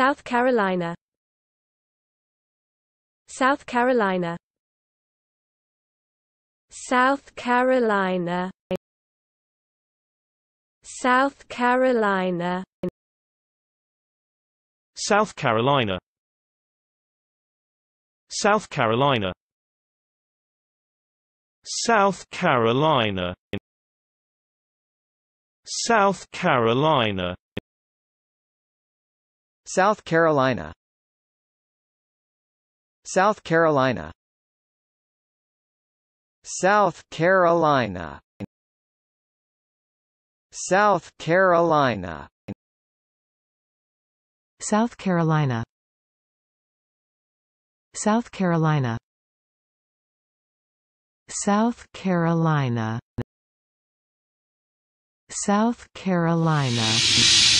South Carolina South Carolina South Carolina South Carolina South Carolina South Carolina South Carolina South Carolina South Carolina South Carolina South Carolina South Carolina South Carolina South Carolina South Carolina South Carolina